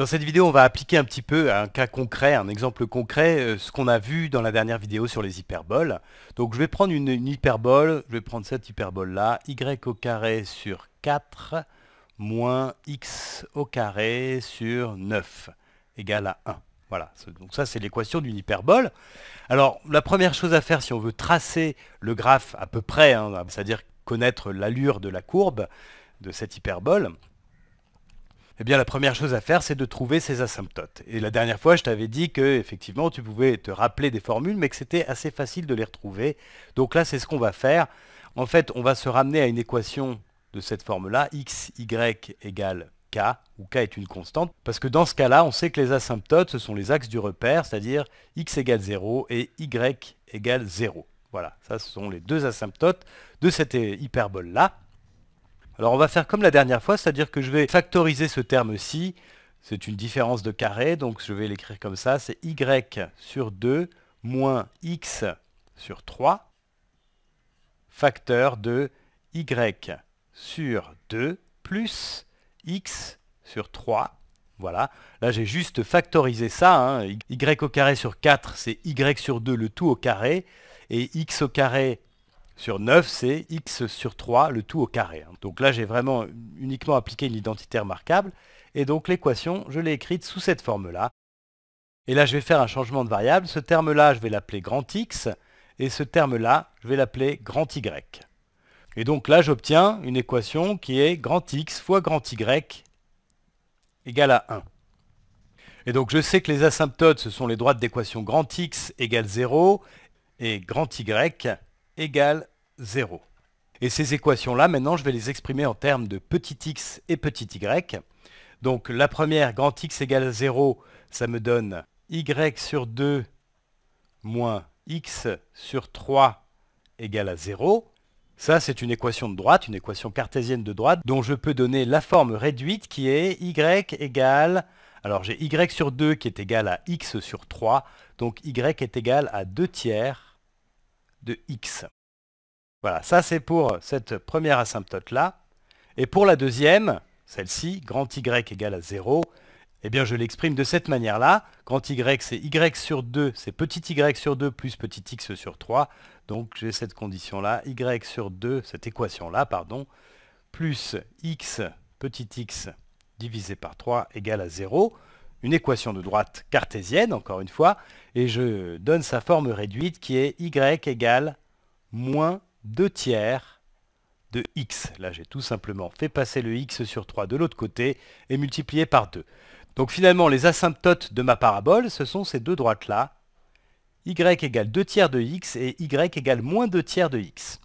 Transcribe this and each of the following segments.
Dans cette vidéo, on va appliquer un petit peu à un cas concret, un exemple concret, euh, ce qu'on a vu dans la dernière vidéo sur les hyperboles. Donc je vais prendre une, hyperbole, je vais prendre cette hyperbole là, y au carré sur 4 moins x au carré sur 9 égale à 1. Voilà, donc ça c'est l'équation d'une hyperbole. Alors la première chose à faire si on veut tracer le graphe à peu près, hein, c'est-à-dire connaître l'allure de la courbe de cette hyperbole, eh bien la première chose à faire, c'est de trouver ces asymptotes. Et la dernière fois, je t'avais dit que effectivement, tu pouvais te rappeler des formules, mais que c'était assez facile de les retrouver. Donc là, c'est ce qu'on va faire. En fait, on va se ramener à une équation de cette forme-là, x, y égale k, où k est une constante, parce que dans ce cas-là, on sait que les asymptotes, ce sont les axes du repère, c'est-à-dire x égale 0 et y égale 0. Voilà, ça ce sont les deux asymptotes de cette euh, hyperbole-là. Alors on va faire comme la dernière fois, c'est-à-dire que je vais factoriser ce terme-ci. C'est une différence de carré, donc je vais l'écrire comme ça. C'est y sur 2 moins x sur 3 facteur de y sur 2 plus x sur 3. Voilà, là j'ai juste factorisé ça, hein. y au carré sur 4 c'est y sur 2 le tout au carré, et x au carré sur 9, c'est x sur 3, le tout au carré. Hein. Donc là, j'ai vraiment uniquement appliqué une identité remarquable. Et donc l'équation, je l'ai écrite sous cette forme-là. Et là, je vais faire un changement de variable. Ce terme-là, je vais l'appeler grand X. Et ce terme-là, je vais l'appeler grand Y. Et donc là, j'obtiens une équation qui est grand X fois grand Y égale à 1. Et donc je sais que les asymptotes, ce sont les droites d'équation grand X égale 0 et grand Y égale 0. Et ces équations-là, maintenant, je vais les exprimer en termes de petit x et petit y. Donc la première, grand x égale 0, ça me donne y sur 2 moins x sur 3 égale à 0. Ça, c'est une équation de droite, une équation cartésienne de droite, dont je peux donner la forme réduite qui est y égale... Alors j'ai y sur 2 qui est égal à x sur 3, donc y est égal à 2 tiers de x. Voilà, ça c'est pour cette première asymptote-là. Et pour la deuxième, celle-ci, grand Y égale à 0, eh bien je l'exprime de cette manière-là. Grand Y c'est Y sur 2, c'est petit Y sur 2 plus petit X sur 3. Donc j'ai cette condition-là, Y sur 2, cette équation-là, pardon, plus X petit x divisé par 3 égale à 0 une équation de droite cartésienne, encore une fois, et je donne sa forme réduite qui est y égale moins 2 tiers de x. Là, j'ai tout simplement fait passer le x sur 3 de l'autre côté et multiplié par 2. Donc finalement, les asymptotes de ma parabole, ce sont ces deux droites-là. y égale 2 tiers de x et y égale moins 2 tiers de x.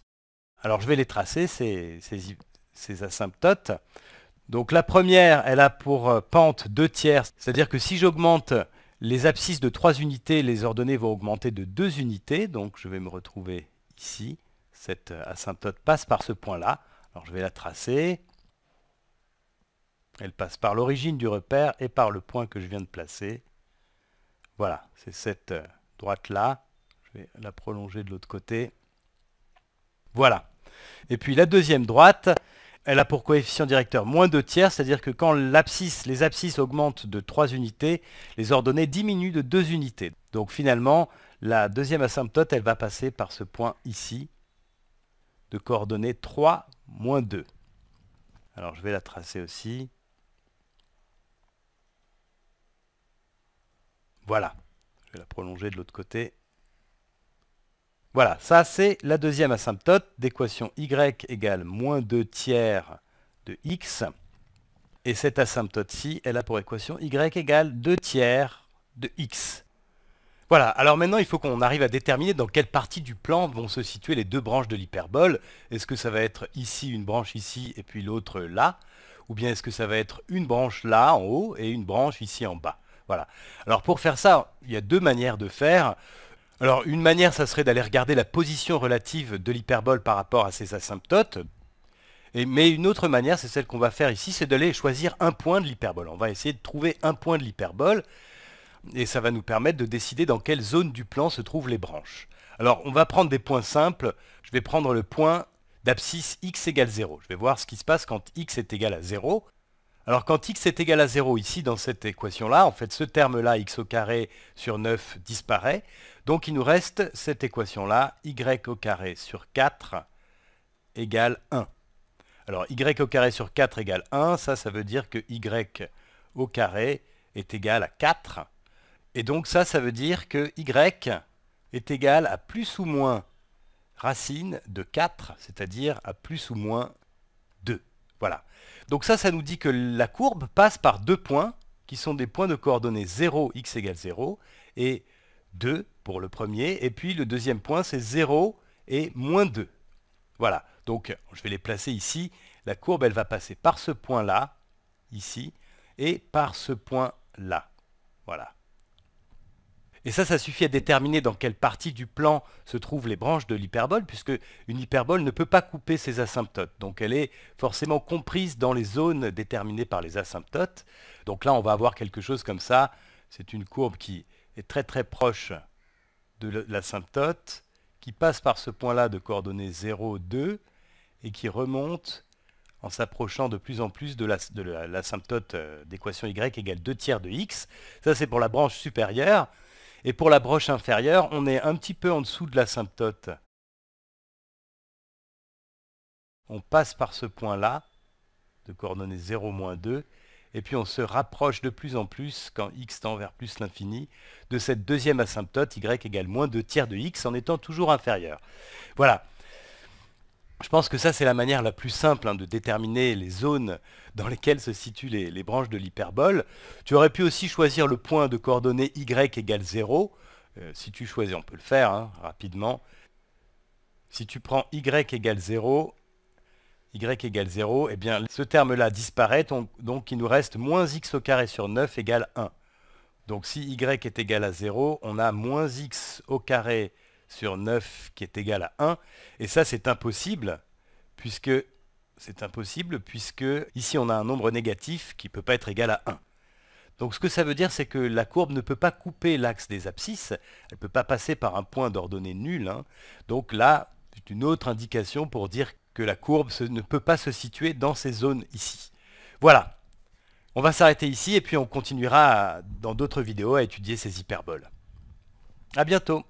Alors je vais les tracer, ces, asymptotes. Donc la première, elle a pour euh, pente 2 tiers, c'est-à-dire que si j'augmente les abscisses de 3 unités, les ordonnées vont augmenter de 2 unités, donc je vais me retrouver ici cette asymptote passe par ce point-là. Alors je vais la tracer. Elle passe par l'origine du repère et par le point que je viens de placer. Voilà, c'est cette euh, droite-là. Je vais la prolonger de l'autre côté. Voilà. Et puis la deuxième droite, elle a pour coefficient directeur moins 2 tiers, c'est-à-dire que quand l'abscisse, les abscisses augmentent de 3 unités, les ordonnées diminuent de 2 unités. Donc finalement, la deuxième asymptote, elle va passer par ce point ici, de coordonnées 3, moins 2. Alors je vais la tracer aussi. Voilà. Je vais la prolonger de l'autre côté. Voilà, ça c'est la deuxième asymptote d'équation y égale moins 2 tiers de x. Et cette asymptote-ci, elle a pour équation y égale 2 tiers de x. Voilà, alors maintenant il faut qu'on arrive à déterminer dans quelle partie du plan vont se situer les deux branches de l'hyperbole. Est-ce que ça va être ici, une branche ici, et puis l'autre là Ou bien est-ce que ça va être une branche là en haut et une branche ici en bas Voilà. Alors pour faire ça, il y a deux manières de faire. Alors une manière, ça serait d'aller regarder la position relative de l'hyperbole par rapport à ses asymptotes. mais une autre manière, c'est celle qu'on va faire ici, c'est d'aller choisir un point de l'hyperbole. On va essayer de trouver un point de l'hyperbole et ça va nous permettre de décider dans quelle zone du plan se trouvent les branches. Alors on va prendre des points simples, je vais prendre le point d'abscisse x égale 0. Je vais voir ce qui se passe quand x est égal à 0. Alors quand x est égal à 0 ici dans cette équation-là, en fait ce terme-là, x au carré sur 9 disparaît. Donc il nous reste cette équation-là, y au carré sur 4 égale 1. Alors y au carré sur 4 égale 1, ça ça veut dire que y au carré est égal à 4. Et donc ça, ça veut dire que y est égal à plus ou moins racine de 4, c'est-à-dire à plus ou moins 2. Voilà. Donc ça, ça nous dit que la courbe passe par deux points, qui sont des points de coordonnées 0, x égale 0, et 2 pour le premier, et puis le deuxième point, c'est 0 et moins 2. Voilà, donc je vais les placer ici. La courbe, elle va passer par ce point-là, ici, et par ce point-là. Voilà. Et ça, ça suffit à déterminer dans quelle partie du plan se trouvent les branches de l'hyperbole, puisque une hyperbole ne peut pas couper ses asymptotes. Donc elle est forcément comprise dans les zones déterminées par les asymptotes. Donc là, on va avoir quelque chose comme ça. C'est une courbe qui est très très proche de l'asymptote, qui passe par ce point-là de coordonnées 0, 2, et qui remonte en s'approchant de plus en plus de l'asymptote euh, d'équation y égale 2 tiers de x. Ça, c'est pour la branche supérieure. Et pour la broche inférieure, on est un petit peu en dessous de l'asymptote. On passe par ce point-là, de coordonnées 0, 2, et puis on se rapproche de plus en plus, quand x tend vers plus l'infini, de cette deuxième asymptote, y égale moins 2 tiers de x, en étant toujours inférieur. Voilà, je pense que ça c'est la manière la plus simple hein, de déterminer les zones dans lesquelles se situent les, branches de l'hyperbole. Tu aurais pu aussi choisir le point de coordonnées y égale 0. Euh, si tu choisis, on peut le faire hein, rapidement. Si tu prends y égale 0, y égale 0, eh bien ce terme-là disparaît, donc il nous reste moins x au carré sur 9 égale 1. Donc si y est égal à 0, on a moins x au carré sur 9 qui est égal à 1. Et ça, c'est impossible, puisque c'est impossible, puisque ici, on a un nombre négatif qui ne peut pas être égal à 1. Donc ce que ça veut dire, c'est que la courbe ne peut pas couper l'axe des abscisses, elle ne peut pas passer par un point d'ordonnée nulle. Hein. Donc là, c'est une autre indication pour dire que la courbe ne peut pas se situer dans ces zones ici. Voilà, on va s'arrêter ici et puis on continuera dans d'autres vidéos à étudier ces hyperboles. A bientôt